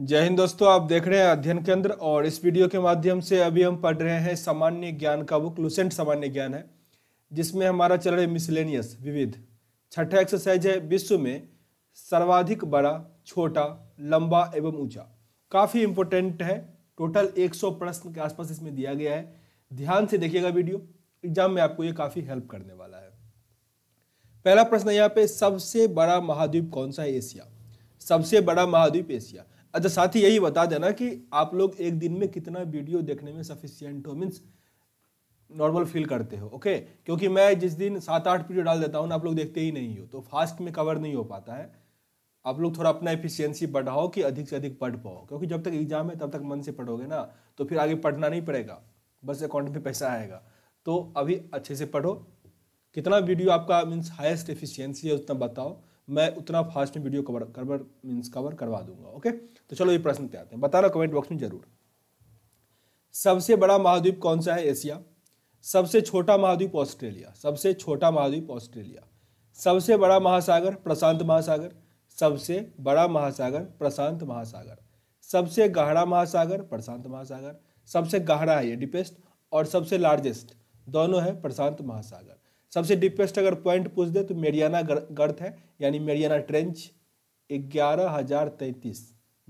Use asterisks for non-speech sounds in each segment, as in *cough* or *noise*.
जय हिंद दोस्तों आप देख रहे हैं अध्ययन केंद्र और इस वीडियो के माध्यम से अभी हम पढ़ रहे हैं सामान्य ज्ञान का बुक लुसेंट सामान्य ज्ञान है जिसमें हमारा चल रहा है मिसलेनियस विविध छठा एक्सरसाइज है विश्व में सर्वाधिक बड़ा छोटा लंबा एवं ऊंचा काफ़ी इंपॉर्टेंट है टोटल 100 प्रश्न के आसपास इसमें दिया गया है ध्यान से देखिएगा वीडियो एग्जाम में आपको ये काफ़ी हेल्प करने वाला है पहला प्रश्न यहाँ पे सबसे बड़ा महाद्वीप कौन सा है एशिया सबसे बड़ा महाद्वीप एशिया अच्छा साथ ही यही बता देना कि आप लोग एक दिन में कितना वीडियो देखने में सफिशियंट हो मीन्स नॉर्मल फील करते हो ओके क्योंकि मैं जिस दिन सात आठ वीडियो डाल देता हूँ ना आप लोग देखते ही नहीं हो तो फास्ट में कवर नहीं हो पाता है आप लोग थोड़ा अपना एफिशिएंसी बढ़ाओ कि अधिक से अधिक पढ़ पाओ क्योंकि जब तक एग्जाम है तब तक मन से पढ़ोगे ना तो फिर आगे पढ़ना नहीं पड़ेगा बस अकाउंट में पैसा आएगा तो अभी अच्छे से पढ़ो कितना वीडियो आपका मीन्स हाइस्ट एफिशियंसी है उतना बताओ मैं उतना फास्ट में video cover cover means cover करवा दूंगा ओके तो चलो ये प्रश्न पे आते हैं बताना कमेंट बॉक्स में जरूर सबसे बड़ा महाद्वीप कौन सा है एशिया सबसे छोटा महाद्वीप ऑस्ट्रेलिया सबसे छोटा महाद्वीप ऑस्ट्रेलिया सबसे बड़ा महासागर प्रशांत महासागर सबसे बड़ा महासागर प्रशांत महासागर सबसे गहरा महासागर प्रशांत महासागर सबसे गहरा है ये डिपेस्ट और सबसे लार्जेस्ट दोनों है प्रशांत महासागर सबसे डीपेस्ट अगर पॉइंट पूछ दे तो मेरियाना गर्थ है यानी मेरियाना ट्रेंच ग्यारह हजार तैतीस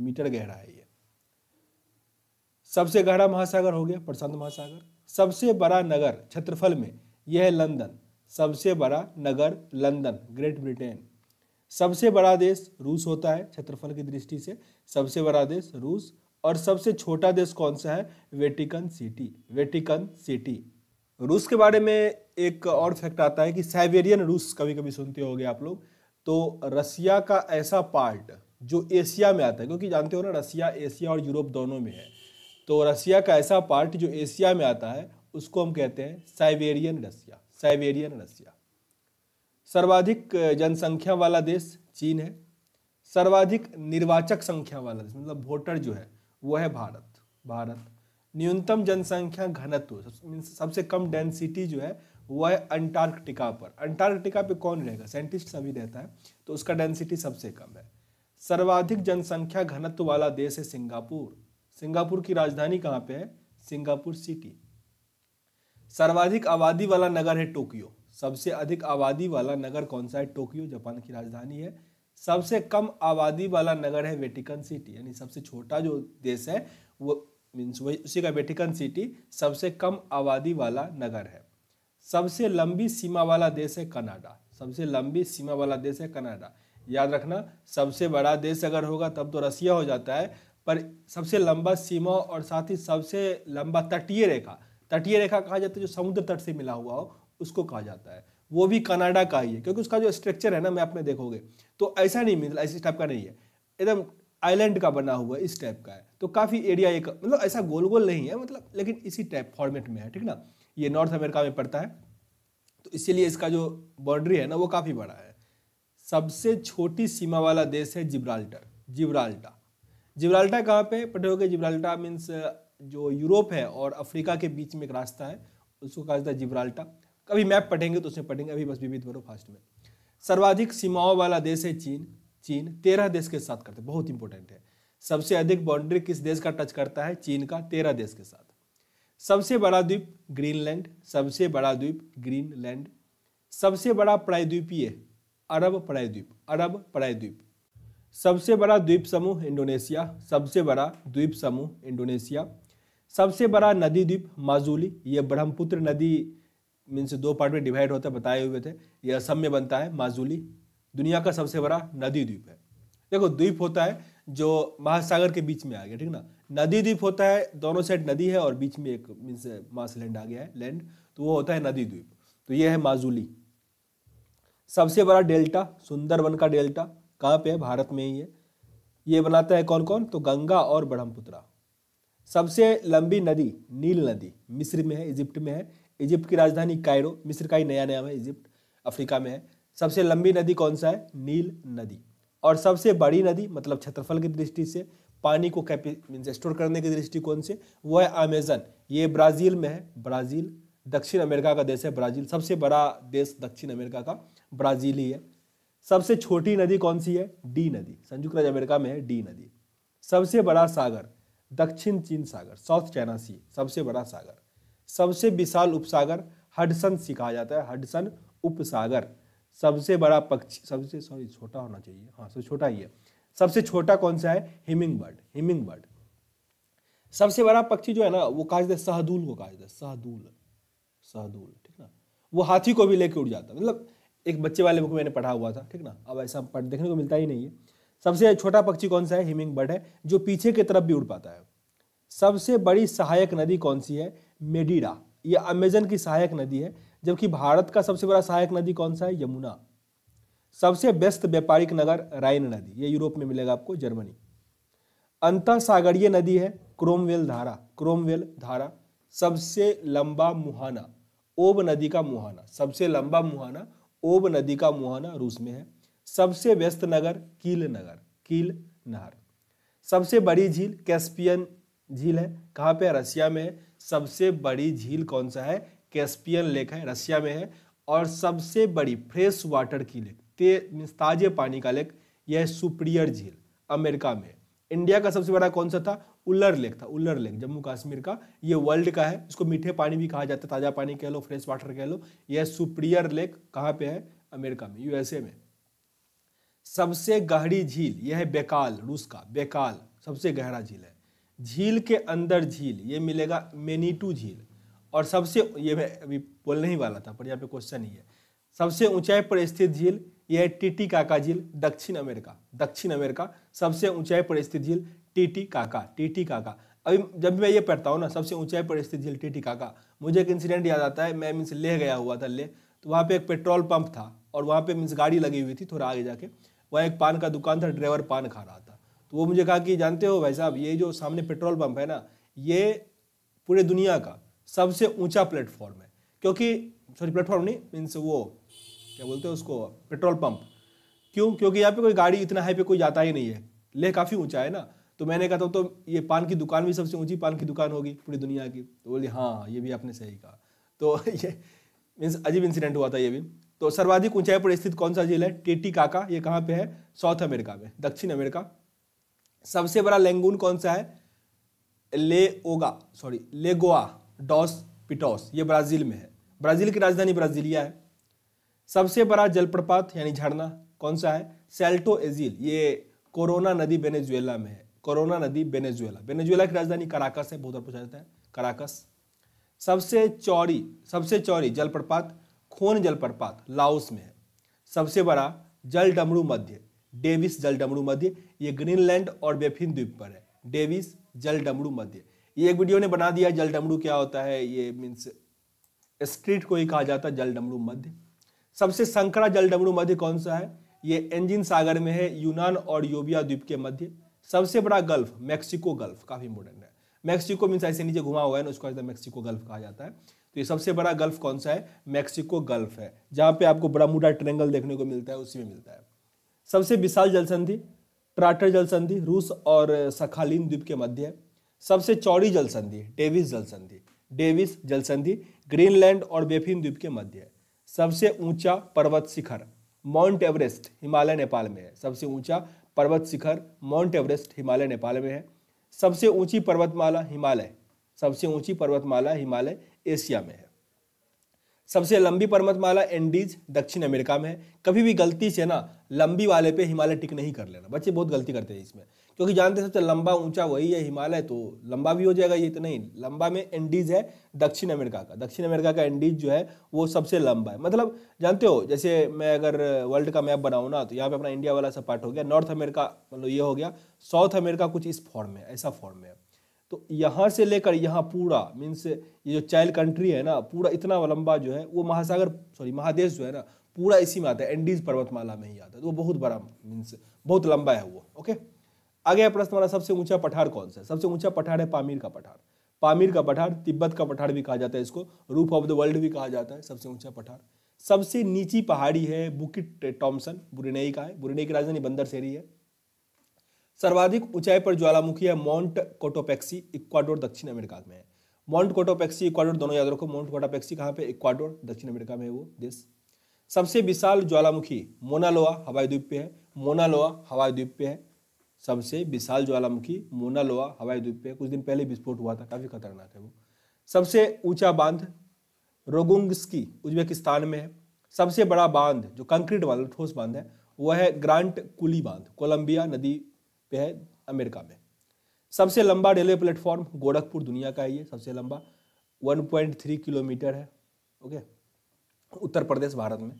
मीटर गहरा है ये सबसे गहरा महासागर हो गया प्रशांत महासागर सबसे बड़ा नगर क्षेत्रफल में यह है लंदन सबसे बड़ा नगर लंदन ग्रेट ब्रिटेन सबसे बड़ा देश रूस होता है क्षेत्रफल की दृष्टि से सबसे बड़ा देश रूस और सबसे छोटा देश कौन सा है वेटिकन सिटी वेटिकन सिटी रूस के बारे में एक और फैक्ट आता है कि साइबेरियन रूस कभी कभी सुनते हो आप लोग तो रसिया का ऐसा पार्ट जो एशिया में आता है क्योंकि जानते हो ना रसिया एशिया और यूरोप दोनों में है तो रसिया का ऐसा पार्ट जो एशिया में आता है उसको हम कहते हैं साइबेरियन रसिया साइबेरियन रसिया सर्वाधिक जनसंख्या वाला देश चीन है सर्वाधिक निर्वाचक संख्या वाला देश मतलब वोटर जो है वह है भारत भारत न्यूनतम जनसंख्या घनत्व सबसे कम डेंसिटी जो है वो है अंटार्कटिका पर अंटार्कटिका पे कौन रहेगा साइंटिस्ट सभी रहता है तो उसका डेंसिटी सबसे कम है सर्वाधिक जनसंख्या घनत्व वाला देश है सिंगापुर सिंगापुर की राजधानी कहाँ पे है सिंगापुर सिटी सर्वाधिक आबादी वाला नगर है टोक्यो सबसे अधिक आबादी वाला नगर कौन सा है टोक्यो जापान की राजधानी है सबसे कम आबादी वाला नगर है वेटिकन सिटी यानी सबसे छोटा जो देश है वो मीन्स वही उसी का वेटिकन सिटी सबसे कम आबादी वाला नगर है सबसे लंबी सीमा वाला देश है कनाडा सबसे लंबी सीमा वाला देश है कनाडा याद रखना सबसे बड़ा देश अगर होगा तब तो रसिया हो जाता है पर सबसे लंबा सीमा और साथ ही सबसे लंबा तटीय रेखा तटीय रेखा कहा जाता है जो समुद्र तट से मिला हुआ हो उसको कहा जाता है वो भी कनाडा का ही है क्योंकि उसका जो स्ट्रक्चर है ना मैप में देखोगे तो ऐसा नहीं मिलता ऐसे टाइप का नहीं है एकदम आइलैंड का बना हुआ है इस टाइप का है तो काफ़ी एरिया एक मतलब ऐसा गोल गोल नहीं है मतलब लेकिन इसी टाइप फॉर्मेट में है ठीक ना ये नॉर्थ अमेरिका में पड़ता है तो इसीलिए इसका जो बाउंड्री है ना वो काफ़ी बड़ा है सबसे छोटी सीमा वाला देश है जिब्राल्टर जिब्राल्टा जिब्राल्टा कहाँ पे पढ़े हो गए जिब्राल्टा मीन्स जो यूरोप है और अफ्रीका के बीच में एक रास्ता है उसको कहा जाता है जिब्राल्टा कभी मैप पढ़ेंगे तो उसमें पढ़ेंगे अभी बस विविध भरो फास्ट में सर्वाधिक सीमाओं वाला देश है चीन चीन तेरह देश के साथ करते बहुत इंपॉर्टेंट है सबसे अधिक बाउंड्री किस देश का टच करता है चीन का तेरह देश के साथ सबसे बड़ा द्वीप ग्रीनलैंड सबसे बड़ा द्वीप ग्रीनलैंड सबसे बड़ा प्रायद्वीपीय अरब प्रायद्वीप अरब प्रायद्वीप सबसे बड़ा द्वीप समूह इंडोनेशिया सबसे बड़ा द्वीप समूह इंडोनेशिया सबसे बड़ा नदी द्वीप माजूली ये ब्रह्मपुत्र नदी मीन्स दो पार्ट में डिवाइड होता है बताए हुए थे यह असम में बनता है माजूली दुनिया का सबसे बड़ा नदी द्वीप है देखो द्वीप होता है जो महासागर के बीच में आ गया ठीक ना नदी द्वीप होता है दोनों साइड नदी है और बीच में एक मीन्स मास लैंड आ गया है लैंड तो वो होता है नदी द्वीप तो ये है माजुली सबसे बड़ा डेल्टा सुंदरवन का डेल्टा कहाँ पे है भारत में ही है ये बनाता है कौन कौन तो गंगा और ब्रह्मपुत्रा सबसे लंबी नदी नील नदी मिस्र में है इजिप्ट में है इजिप्ट की राजधानी कायरो मिस्र का ही नया नया है इजिप्ट अफ्रीका में है सबसे लंबी नदी कौन सा है नील नदी और सबसे बड़ी नदी मतलब क्षेत्रफल की दृष्टि से पानी को कैपी मीन्स स्टोर करने के दृष्टिकोण से वो है अमेजन ये ब्राज़ील में है ब्राज़ील दक्षिण अमेरिका का देश है ब्राज़ील सबसे बड़ा देश दक्षिण अमेरिका का ब्राज़ील ही है सबसे छोटी नदी कौन सी है डी नदी संयुक्त राज्य अमेरिका में है डी नदी सबसे बड़ा सागर दक्षिण चीन सागर साउथ चाइना सी सबसे बड़ा सागर सबसे विशाल उपसागर हडसन सी कहा जाता है हडसन उपसागर सबसे बड़ा पक्षी सबसे सॉरी छोटा होना चाहिए हाँ सबसे छोटा ही है सबसे छोटा कौन सा है हिमिंग बर्ड हिमिंग बर्ड सबसे बड़ा पक्षी जो है ना वो काज दे सहदूल को काज दे सहदूल सहदूल ठीक ना वो हाथी को भी लेके उड़ जाता है मतलब एक बच्चे वाले बुक में मैंने पढ़ा हुआ था ठीक ना अब ऐसा पढ़ देखने को मिलता ही नहीं है सबसे छोटा पक्षी कौन सा है हिमिंग बर्ड है जो पीछे की तरफ भी उड़ पाता है सबसे बड़ी सहायक नदी कौन सी है मेडिरा यह अमेजन की सहायक नदी है जबकि भारत का सबसे बड़ा सहायक नदी कौन सा है यमुना सबसे व्यस्त व्यापारिक नगर राइन नदी ये यूरोप में मिलेगा आपको जर्मनी अंतः सागरीय नदी है क्रोमवेल धारा क्रोमवेल धारा सबसे लंबा मुहाना ओब नदी का मुहाना सबसे लंबा मुहाना ओब नदी का मुहाना रूस में है सबसे व्यस्त नगर कील नगर कील नहर सबसे बड़ी झील कैस्पियन झील है कहाँ पे रशिया में है सबसे बड़ी झील कौन सा है कैस्पियन लेक है रशिया में है और सबसे बड़ी फ्रेश वाटर की लेक ते मीन्स ताजे पानी का लेक यह है सुप्रियर झील अमेरिका में इंडिया का सबसे बड़ा कौन सा था उल्लर लेक था उल्लर लेक जम्मू कश्मीर का ये वर्ल्ड का है इसको मीठे पानी भी कहा जाता है ताज़ा पानी कह लो फ्रेश वाटर कह लो यह सुप्रियर लेक कहाँ पे है अमेरिका में यूएसए में सबसे गहरी झील यह है बेकाल रूस का बेकाल सबसे गहरा झील है झील के अंदर झील ये मिलेगा मेनीटू झील और सबसे ये मैं अभी बोलने ही वाला था पर यहाँ पे क्वेश्चन ही है सबसे ऊंचाई पर स्थित झील यह है टीटी काका झील दक्षिण अमेरिका दक्षिण अमेरिका सबसे ऊंचाई पर स्थित झील टीटी काका टीटी काका अभी जब मैं ये पढ़ता हूँ ना सबसे ऊंचाई पर स्थित झील टीटी काका मुझे एक इंसिडेंट याद आता है मैं मीन्स ले गया हुआ था ले तो वहाँ पे एक पेट्रोल पंप था और वहाँ पे मीन्स गाड़ी लगी हुई थी थोड़ा आगे जाके वहाँ एक पान का दुकान था ड्राइवर पान खा रहा था तो वो मुझे कहा कि जानते हो भाई साहब ये जो सामने पेट्रोल पंप है ना ये पूरे दुनिया का सबसे ऊंचा प्लेटफॉर्म है क्योंकि सॉरी प्लेटफॉर्म नहीं मीन्स वो क्या बोलते हैं उसको पेट्रोल पंप क्यों क्योंकि यहाँ पे कोई गाड़ी इतना हाई पे कोई जाता ही नहीं है लेह काफ़ी ऊंचा है ना तो मैंने कहा था तो, तो ये पान की दुकान भी सबसे ऊंची पान की दुकान होगी पूरी दुनिया की तो बोली हाँ ये भी आपने सही कहा तो *laughs* ये मीन्स अजीब इंसिडेंट हुआ था ये भी तो सर्वाधिक ऊंचाई पर स्थित कौन सा झील है टेटी काका ये कहाँ पे है साउथ अमेरिका में दक्षिण अमेरिका सबसे बड़ा लेंगून कौन सा है लेओगा सॉरी लेगोआ डॉस पिटॉस ये ब्राज़ील में है ब्राज़ील की राजधानी ब्राज़ीलिया है सबसे बड़ा जलप्रपात यानी झरना कौन सा है सेल्टो एजिल ये कोरोना नदी बेनेजुएला में है कोरोना नदी बेनेजुएला बेनेजुएला की राजधानी कराकस है बहुत बार पूछा जाता है कराकस सबसे चौड़ी सबसे चौड़ी जलप्रपात खोन जलप्रपात लाओस में है सबसे बड़ा जल डमरू मध्य डेविस जल डमरू मध्य ये ग्रीनलैंड और बेफिन द्वीप पर है डेविस जल डमरू मध्य ये एक वीडियो ने बना दिया जल डमरू क्या होता है ये मीन्स स्ट्रीट को ही कहा जाता है जल डमरू मध्य सबसे संकरा जलडमरू मध्य कौन सा है ये एंजिन सागर में है यूनान और योबिया द्वीप के मध्य सबसे बड़ा गल्फ मैक्सिको गल्फ काफी इंपोर्टेंट है मैक्सिको मीन ऐसे नीचे घुमा हुआ है ना उसको मैक्सिको गल्फ कहा जाता है तो ये सबसे बड़ा गल्फ कौन सा है मैक्सिको गल्फ है जहाँ पे आपको बड़ा मोटा ट्रेंगल देखने को मिलता है उसी में मिलता है सबसे विशाल जलसंधि ट्राटर जलसंधि रूस और सखालीन द्वीप के मध्य है सबसे चौड़ी जलसंधि डेविस जलसंधि डेविस जलसंधि ग्रीनलैंड और बेफिन द्वीप के मध्य है सबसे ऊंचा पर्वत शिखर माउंट एवरेस्ट हिमालय नेपाल में है सबसे ऊंचा पर्वत शिखर माउंट एवरेस्ट हिमालय नेपाल में है सबसे ऊंची पर्वतमाला हिमालय सबसे ऊंची पर्वतमाला हिमालय एशिया में है सबसे लंबी पर्वतमाला एंडीज दक्षिण अमेरिका में है कभी भी गलती से ना लंबी वाले पे हिमालय टिक नहीं कर लेना बच्चे बहुत गलती करते हैं इसमें क्योंकि जानते सबसे लंबा ऊंचा वही है हिमालय तो लंबा भी हो जाएगा ये तो नहीं लंबा में एंडीज है दक्षिण अमेरिका का दक्षिण अमेरिका का एंडीज जो है वो सबसे लंबा है मतलब जानते हो जैसे मैं अगर वर्ल्ड का मैप बनाऊँ ना तो यहाँ पे अपना इंडिया वाला सब पार्ट हो गया नॉर्थ अमेरिका मतलब ये हो गया साउथ अमेरिका कुछ इस फॉर्म में ऐसा फॉर्म में तो यहाँ से लेकर यहाँ पूरा मीन्स ये जो चाइल्ड कंट्री है ना पूरा इतना लंबा जो है वो महासागर सॉरी महादेश जो है ना पूरा इसी में आता है एंडीज पर्वतमाला में ही आता है तो वो बहुत बड़ा मीन्स बहुत लंबा है वो ओके आगे प्रश्न हमारा सबसे ऊंचा पठार कौन सा है सबसे ऊंचा पठार है पामीर का पठार पामीर का पठार तिब्बत का पठार भी कहा जाता है इसको रूफ ऑफ द वर्ल्ड भी कहा जाता है सबसे ऊंचा पठार सबसे नीची पहाड़ी है बुकिट टॉमसन बुरनेई का है बुरनेई की राजधानी बंदर सेरी है सर्वाधिक ऊंचाई पर ज्वालामुखी है माउंट कोटोपैक्सी इक्वाडोर दक्षिण अमेरिका में है माउंट कोटोपैक्सी इक्वाडोर दोनों याद रखो माउंट कोटोपेक्सी कहाँ पे इक्वाडोर दक्षिण अमेरिका में है वो देश सबसे विशाल ज्वालामुखी मोनालोआ हवाई द्वीप पे है मोनालोआ हवाई द्वीप पे है सबसे विशाल ज्वालामुखी मोनालोआ हवाई द्वीप पे कुछ दिन पहले विस्फोट हुआ था काफ़ी खतरनाक है वो सबसे ऊंचा बांध रोगुंगस्की उज्बेकिस्तान में है सबसे बड़ा बांध जो कंक्रीट वाला ठोस बांध है वह है ग्रांट कुली बांध कोलंबिया नदी पे है अमेरिका में सबसे लंबा रेलवे प्लेटफॉर्म गोरखपुर दुनिया का है ये सबसे लंबा 1.3 किलोमीटर है ओके उत्तर प्रदेश भारत में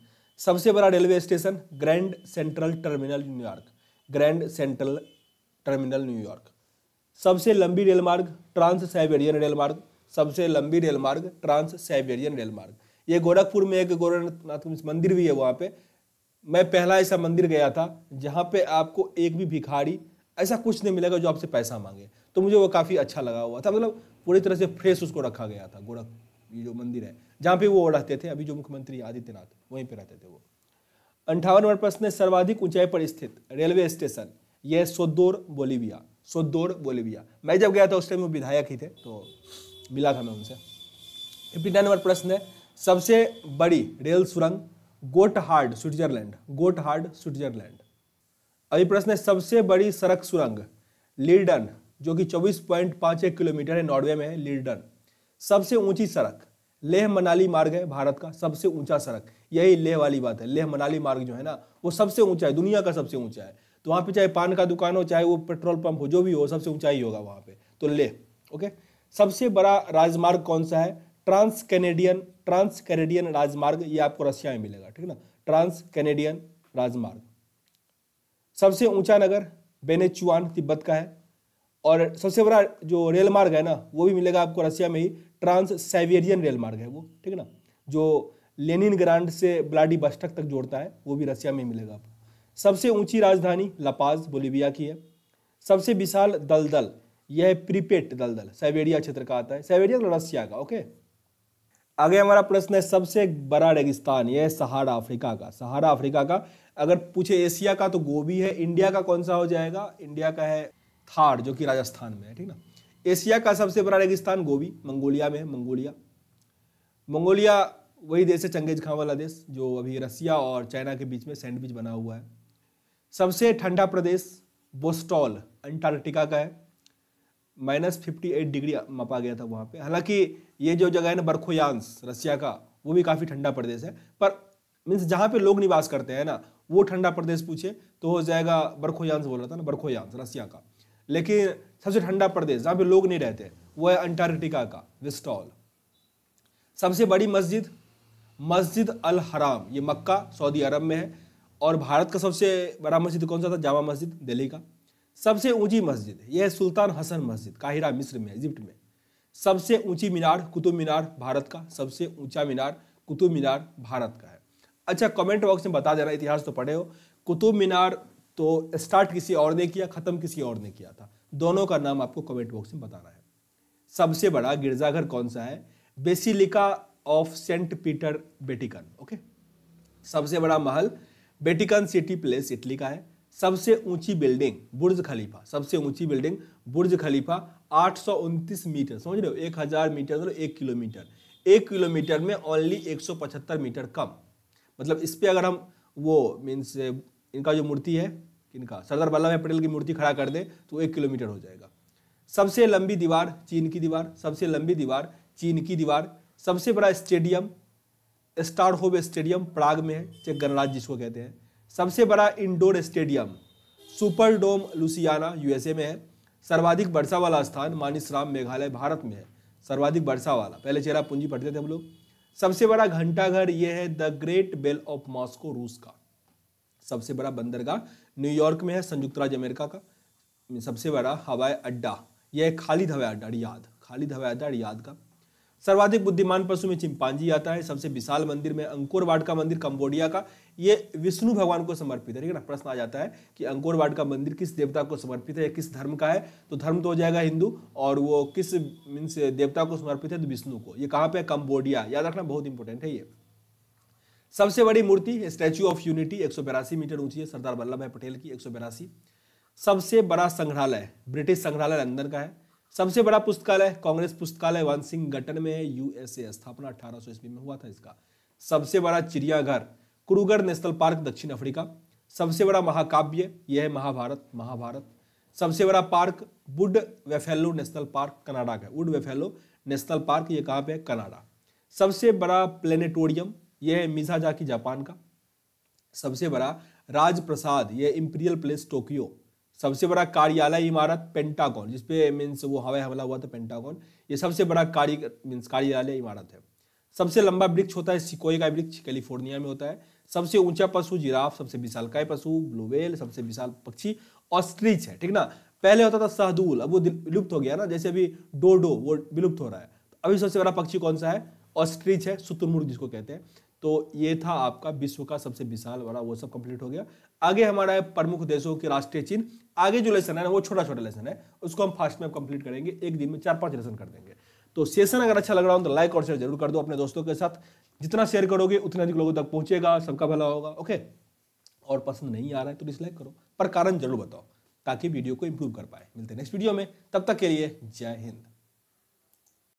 सबसे बड़ा railway station Grand Central Terminal New York Grand Central Terminal New York सबसे लंबी रेलमार्ग ट्रांस साइबेरियन रेलमार्ग सबसे लंबी रेलमार्ग ट्रांस साइबेरियन रेलमार्ग ये गोरखपुर में एक गोरखनाथ मंदिर भी है वहाँ पे मैं पहला ऐसा मंदिर गया था जहाँ पे आपको एक भी भिखारी ऐसा कुछ नहीं मिलेगा जो आपसे पैसा मांगे तो मुझे वो काफ़ी अच्छा लगा हुआ था मतलब पूरी तरह से फ्रेश उसको रखा गया था गोरख ये जो मंदिर है जहाँ पे वो रहते थे अभी जो मुख्यमंत्री आदित्यनाथ वहीं पे रहते थे वो अंठावन नंबर प्रश्न सर्वाधिक ऊंचाई पर स्थित रेलवे स्टेशन यह सोदोर बोलीविया सोदोर बोलीविया मैं जब गया था उस टाइम वो विधायक ही थे तो मिला था मैं उनसे फिफ्टी नाइन नंबर प्रश्न है सबसे बड़ी रेल सुरंग Gotthard Switzerland Gotthard Switzerland अभी प्रश्न है सबसे बड़ी सड़क सुरंग लीडन जो कि पाँच एक किलोमीटर है नॉर्वे में है लीडन सबसे ऊंची सड़क लेह मनाली मार्ग है भारत का सबसे ऊंचा सड़क यही लेह वाली बात है लेह मनाली मार्ग जो है ना वो सबसे ऊंचा है दुनिया का सबसे ऊंचा है तो वहाँ पे चाहे पान का दुकान हो चाहे वो पेट्रोल पंप हो जो भी हो सबसे ऊंचाई होगा वहाँ पे तो लेह ओके सबसे बड़ा राजमार्ग कौन सा है ट्रांस कैनेडियन ट्रांस कैनेडियन राजमार्ग ये आपको रशिया में मिलेगा ठीक है ना ट्रांस कैनेडियन राजमार्ग सबसे ऊंचा नगर बेनेचुआन तिब्बत का है और सबसे बड़ा जो रेल मार्ग है ना वो भी मिलेगा आपको रशिया में ही ट्रांस साइबेरियन रेल मार्ग है वो ठीक है ना जो लेनिन ग्रांड से ब्लाडी बस्टक तक जोड़ता है वो भी रसिया में मिलेगा आपको सबसे ऊंची राजधानी लपाज बोलीविया की है सबसे विशाल दलदल यह प्रीपेट दलदल साइबेरिया क्षेत्र का आता है साइबेरिया तो रसिया का ओके आगे हमारा प्रश्न है सबसे बड़ा रेगिस्तान यह है सहारा अफ्रीका का सहारा अफ्रीका का अगर पूछे एशिया का तो गोभी है इंडिया का कौन सा हो जाएगा इंडिया का है थार जो कि राजस्थान में है ठीक ना एशिया का सबसे बड़ा रेगिस्तान गोभी मंगोलिया में है मंगोलिया मंगोलिया वही देश है चंगेज खां वाला देश जो अभी रसिया और चाइना के बीच में सैंडविच बना हुआ है सबसे ठंडा प्रदेश बोस्टॉल अंटार्कटिका का है माइनस फिफ्टी एट डिग्री मापा गया था वहाँ पे हालांकि ये जो जगह है ना बर्खोयांस रसिया का वो भी काफ़ी ठंडा प्रदेश है पर मीन्स जहाँ पे लोग निवास करते हैं ना वो ठंडा प्रदेश पूछे तो हो जाएगा बर्खोयांस बोल रहा था ना बर्खोयांस रसिया का लेकिन सबसे ठंडा प्रदेश जहाँ पे लोग नहीं रहते वो है अंटार्कटिका का विस्टॉल सबसे बड़ी मस्जिद मस्जिद अल हराम ये मक्का सऊदी अरब में है और भारत का सबसे बड़ा मस्जिद कौन सा था जामा मस्जिद दिल्ली का सबसे ऊंची मस्जिद यह सुल्तान हसन मस्जिद काहिरा मिस्र में इजिप्ट में सबसे ऊंची मीनार कुतुब मीनार भारत का सबसे ऊंचा मीनार कुतुब मीनार भारत का है अच्छा कमेंट बॉक्स में बता देना इतिहास तो पढ़े हो कुतुब मीनार तो स्टार्ट किसी और ने किया ख़त्म किसी और ने किया था दोनों का नाम आपको कमेंट बॉक्स में बताना है सबसे बड़ा गिरजाघर कौन सा है basilica of Saint Peter Vatican okay सबसे बड़ा महल बेटिकन सिटी प्लेस इटली का है सबसे ऊंची बिल्डिंग बुर्ज खलीफा सबसे ऊंची बिल्डिंग बुर्ज खलीफा आठ मीटर समझ रहे हो एक हजार मीटर मतलब एक किलोमीटर एक किलोमीटर में ओनली 175 मीटर कम मतलब इस पर अगर हम वो मीन्स इनका जो मूर्ति है इनका सरदार वल्लभ भाई पटेल की मूर्ति खड़ा कर दे तो एक किलोमीटर हो जाएगा सबसे लंबी दीवार चीन की दीवार सबसे लंबी दीवार चीन की दीवार सबसे बड़ा stadium Strahov stadium Prague में है चेक गणराज्य जिसको कहते हैं सबसे बड़ा indoor stadium Superdome Louisiana USA में है सर्वाधिक वर्षा वाला स्थान मानिसराम मेघालय भारत में है सर्वाधिक वर्षा वाला पहले चेहरा पूंजी पढ़ते थे हम लोग सबसे बड़ा घंटाघर यह है the Great Bell of Moscow रूस का सबसे बड़ा बंदरगाह न्यूयॉर्क में है संयुक्त राज्य अमेरिका का सबसे बड़ा हवाई अड्डा यह है खालिद हवाई अड्डा रियाद खालिद हवाई अड्डा रियाद का सर्वाधिक बुद्धिमान पशु में चिंपांजी आता है सबसे विशाल मंदिर में अंकुरवाड का मंदिर कंबोडिया का ये विष्णु भगवान को समर्पित है ठीक है ना प्रश्न आ जाता है कि अंकुरवाड का मंदिर किस देवता को समर्पित है या किस धर्म का है तो धर्म तो हो जाएगा हिंदू और वो किस मीन्स देवता को समर्पित है तो विष्णु को ये कहाँ पे है कंबोडिया याद रखना बहुत इंपॉर्टेंट है ये सबसे बड़ी मूर्ति स्टैच्यू ऑफ यूनिटी एक मीटर ऊंची है सरदार वल्लभ भाई पटेल की एक सबसे बड़ा संग्रहालय ब्रिटिश संग्रहालय लंदन का है सबसे बड़ा पुस्तकालय कांग्रेस पुस्तकालय वानसिंगटन में है यूएसए स्थापना अठारह सौ ईस्वी में हुआ था इसका सबसे बड़ा चिड़ियाघर क्रूगर नेशनल पार्क दक्षिण अफ्रीका सबसे बड़ा महाकाव्य यह है महाभारत महाभारत सबसे बड़ा park Wood Buffalo National Park Canada का वुड वेफेलो नेशनल पार्क ये कहाँ पे है कनाडा सबसे बड़ा प्लेनेटोरियम यह है मिजाजा की जापान का सबसे बड़ा राजप्रसाद यह इंपीरियल प्लेस टोक्यो सबसे बड़ा कार्यालय इमारत पेंटागॉन जिसपे मीन्स वो हवाई हमला हुआ था पेंटागॉन ये सबसे बड़ा कार्य मीन्स कार्यालय इमारत है सबसे लंबा वृक्ष होता है सिकोई का वृक्ष कैलिफोर्निया में होता है सबसे ऊंचा पशु जिराफ सबसे विशालकाय पशु ब्लूवेल सबसे विशाल पक्षी ऑस्ट्रिच है ठीक ना पहले होता था सहदूल अब वो विलुप्त हो गया ना जैसे अभी डोडो वो विलुप्त हो रहा है अभी सबसे बड़ा पक्षी कौन सा है ऑस्ट्रिच है सुतुरमुर्ग जिसको कहते हैं तो ये था आपका विश्व का सबसे विशाल बड़ा वो सब कंप्लीट हो गया आगे हमारा प्रमुख देशों के राष्ट्रीय चिन्ह आगे जो लेसन है ना वो छोटा छोटा लेसन है उसको हम फास्ट में कंप्लीट करेंगे एक दिन में चार पांच लेसन कर देंगे तो सेशन अगर अच्छा लग रहा हो तो लाइक और शेयर जरूर कर दो अपने दोस्तों के साथ जितना शेयर करोगे उतना अधिक लोगों तक पहुंचेगा सबका भला होगा ओके और पसंद नहीं आ रहा है तो डिसलाइक करो पर कारण जरूर बताओ ताकि वीडियो को इंप्रूव कर पाए मिलते हैं नेक्स्ट वीडियो में तब तक के लिए जय हिंद